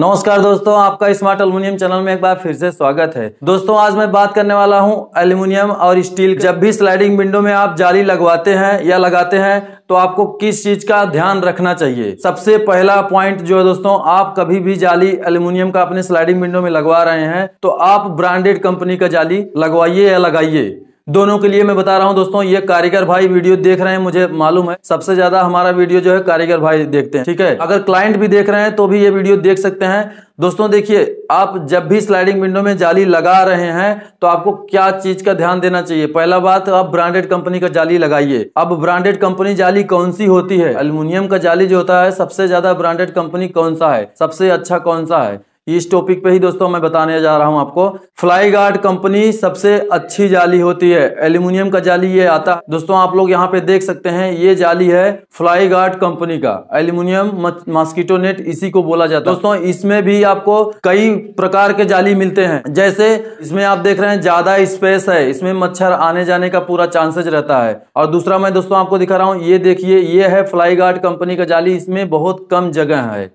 नमस्कार दोस्तों आपका स्मार्ट एल्यूमिनियम चैनल में एक बार फिर से स्वागत है दोस्तों आज मैं बात करने वाला हूं एल्यूमिनियम और स्टील जब भी स्लाइडिंग विंडो में आप जाली लगवाते हैं या लगाते हैं तो आपको किस चीज का ध्यान रखना चाहिए सबसे पहला पॉइंट जो है दोस्तों आप कभी भी जाली एल्यूमिनियम का अपने स्लाइडिंग विंडो में लगवा रहे हैं तो आप ब्रांडेड कंपनी का जाली लगवाइए या लगाइए दोनों के लिए मैं बता रहा हूं दोस्तों ये कारीगर भाई वीडियो देख रहे हैं मुझे मालूम है सबसे ज्यादा हमारा वीडियो जो है कारीगर भाई देखते हैं ठीक है अगर क्लाइंट भी देख रहे हैं तो भी ये वीडियो देख सकते हैं दोस्तों देखिए आप जब भी स्लाइडिंग विंडो में जाली लगा रहे हैं तो आपको क्या चीज का ध्यान देना चाहिए पहला बात आप ब्रांडेड कंपनी का जाली लगाइए अब ब्रांडेड कंपनी जाली कौन सी होती है अल्मोनियम का जाली जो होता है सबसे ज्यादा ब्रांडेड कंपनी कौन सा है सबसे अच्छा कौन सा है इस टॉपिक पे ही दोस्तों मैं बताने जा रहा हूं आपको फ्लाई गार्ड कंपनी सबसे अच्छी जाली होती है एल्यूमिनियम का जाली ये आता है दोस्तों आप लोग यहाँ पे देख सकते हैं ये जाली है फ्लाई गार्ड कंपनी का एल्यूमिनियम मॉस्किटो नेट इसी को बोला जाता है दोस्तों इसमें भी आपको कई प्रकार के जाली मिलते हैं जैसे इसमें आप देख रहे हैं ज्यादा स्पेस है इसमें मच्छर आने जाने का पूरा चांसेज रहता है और दूसरा मैं दोस्तों आपको दिखा रहा हूँ ये देखिए ये है फ्लाई गार्ड कंपनी का जाली इसमें बहुत कम जगह है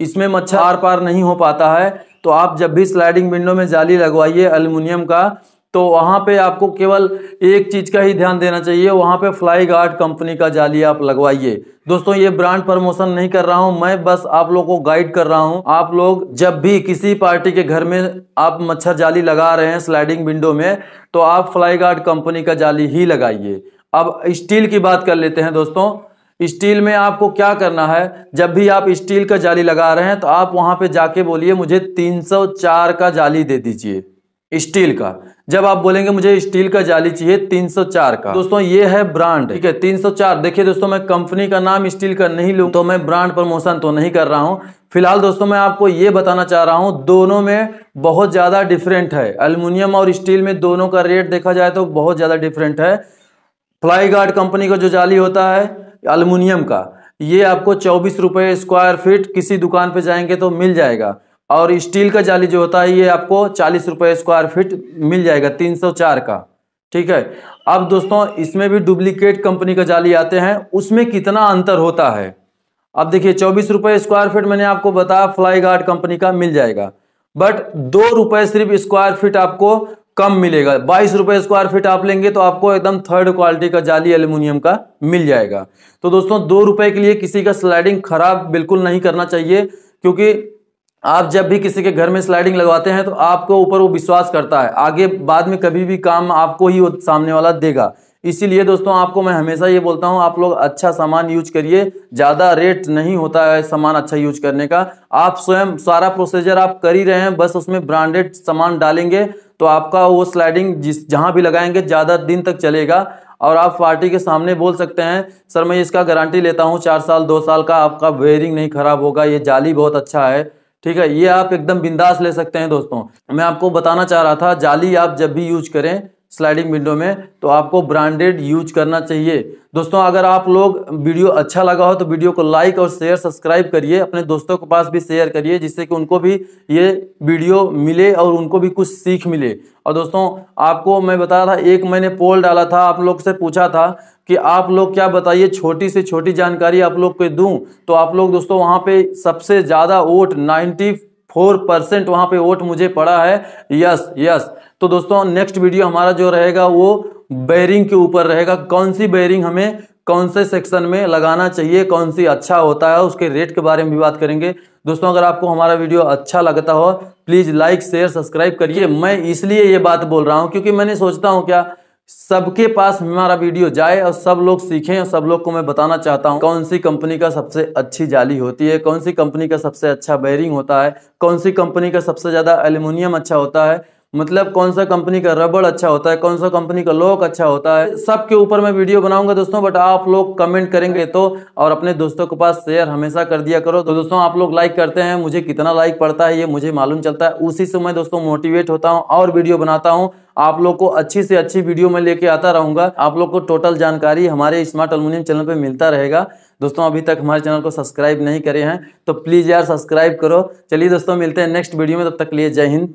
इसमें मच्छर आर पार नहीं हो पाता है तो आप जब भी स्लाइडिंग विंडो में जाली लगवाइए एल्यूमिनियम का तो वहाँ पे आपको केवल एक चीज़ का ही ध्यान देना चाहिए वहाँ पे फ्लाई गार्ड कंपनी का जाली आप लगवाइए दोस्तों ये ब्रांड प्रमोशन नहीं कर रहा हूँ मैं बस आप लोगों को गाइड कर रहा हूँ आप लोग जब भी किसी पार्टी के घर में आप मच्छर जाली लगा रहे हैं स्लाइडिंग विंडो में तो आप फ्लाई गार्ड कंपनी का जाली ही लगाइए अब स्टील की बात कर लेते हैं दोस्तों स्टील में आपको क्या करना है जब भी आप स्टील का जाली लगा रहे हैं तो आप वहां पे जाके बोलिए मुझे 304 का जाली दे दीजिए स्टील का जब आप बोलेंगे मुझे स्टील का जाली चाहिए 304 का दोस्तों ये है ब्रांड ठीक है 304 देखिए दोस्तों मैं कंपनी का नाम स्टील का नहीं लू तो मैं ब्रांड प्रमोशन तो नहीं कर रहा हूँ फिलहाल दोस्तों मैं आपको ये बताना चाह रहा हूँ दोनों में बहुत ज़्यादा डिफरेंट है अल्मोनियम और स्टील में दोनों का रेट देखा जाए तो बहुत ज़्यादा डिफरेंट है फ्लाई गार्ड कंपनी का जो जाली होता है अलमुनियम का ये आपको चौबीस रुपये स्क्वायर फीट किसी दुकान पे जाएंगे तो मिल जाएगा और स्टील का जाली जो होता है ये आपको चालीस रुपये स्क्वायर फीट मिल जाएगा तीन सौ चार का ठीक है अब दोस्तों इसमें भी डुप्लीकेट कंपनी का जाली आते हैं उसमें कितना अंतर होता है अब देखिए चौबीस रुपये स्क्वायर फीट मैंने आपको बताया फ्लाई गार्ड कंपनी का मिल जाएगा बट दो रुपये सिर्फ स्क्वायर फीट आपको कम मिलेगा बाईस रुपए स्क्वायर फीट आप लेंगे तो आपको एकदम थर्ड क्वालिटी का जाली एल्यूमिनियम का मिल जाएगा तो दोस्तों दो रुपए के लिए किसी का स्लाइडिंग खराब बिल्कुल नहीं करना चाहिए क्योंकि आप जब भी किसी के घर में स्लाइडिंग लगवाते हैं तो आपको ऊपर वो विश्वास करता है आगे बाद में कभी भी काम आपको ही सामने वाला देगा इसीलिए दोस्तों आपको मैं हमेशा ये बोलता हूँ आप लोग अच्छा सामान यूज करिए ज़्यादा रेट नहीं होता है सामान अच्छा यूज करने का आप स्वयं सारा प्रोसीजर आप कर ही रहे हैं बस उसमें ब्रांडेड सामान डालेंगे तो आपका वो स्लाइडिंग जिस जहाँ भी लगाएंगे ज़्यादा दिन तक चलेगा और आप पार्टी के सामने बोल सकते हैं सर मैं इसका गारंटी लेता हूँ चार साल दो साल का आपका वेयरिंग नहीं खराब होगा ये जाली बहुत अच्छा है ठीक है ये आप एकदम बिंदास ले सकते हैं दोस्तों मैं आपको बताना चाह रहा था जाली आप जब भी यूज करें स्लाइडिंग विंडो में तो आपको ब्रांडेड यूज करना चाहिए दोस्तों अगर आप लोग वीडियो अच्छा लगा हो तो वीडियो को लाइक और शेयर सब्सक्राइब करिए अपने दोस्तों के पास भी शेयर करिए जिससे कि उनको भी ये वीडियो मिले और उनको भी कुछ सीख मिले और दोस्तों आपको मैं बता रहा था एक मैंने पोल डाला था आप लोग से पूछा था कि आप लोग क्या बताइए छोटी से छोटी जानकारी आप लोग को दूँ तो आप लोग दोस्तों वहाँ पर सबसे ज़्यादा वोट नाइन्टी फोर परसेंट वहां पे वोट मुझे पड़ा है यस यस तो दोस्तों नेक्स्ट वीडियो हमारा जो रहेगा वो बैरिंग के ऊपर रहेगा कौन सी बैरिंग हमें कौन से सेक्शन में लगाना चाहिए कौन सी अच्छा होता है उसके रेट के बारे में भी बात करेंगे दोस्तों अगर आपको हमारा वीडियो अच्छा लगता हो प्लीज़ लाइक शेयर सब्सक्राइब करिए मैं इसलिए ये बात बोल रहा हूँ क्योंकि मैंने सोचता हूँ क्या सबके पास हमारा वीडियो जाए और सब लोग सीखें और सब लोग को मैं बताना चाहता हूं कौन सी कंपनी का सबसे अच्छी जाली होती है कौन सी कंपनी का सबसे अच्छा बेयरिंग होता है कौन सी कंपनी का सबसे ज़्यादा एल्यूमिनियम अच्छा होता है मतलब कौन सा कंपनी का रबड़ अच्छा होता है कौन सा कंपनी का लोक अच्छा होता है सबके ऊपर मैं वीडियो बनाऊंगा दोस्तों बट आप लोग कमेंट करेंगे तो और अपने दोस्तों के पास शेयर हमेशा कर दिया करो तो दोस्तों आप लोग लाइक करते हैं मुझे कितना लाइक पड़ता है ये मुझे मालूम चलता है उसी से मैं दोस्तों मोटिवेट होता हूँ और वीडियो बनाता हूँ आप लोग को अच्छी से अच्छी वीडियो में लेके आता रहूंगा आप लोग को टोटल जानकारी हमारे स्मार्ट अल्मोनियम चैनल पर मिलता रहेगा दोस्तों अभी तक हमारे चैनल को सब्सक्राइब नहीं करे हैं तो प्लीज़ यार सब्सक्राइब करो चलिए दोस्तों मिलते हैं नेक्स्ट वीडियो में तब तक लिए जय हिंद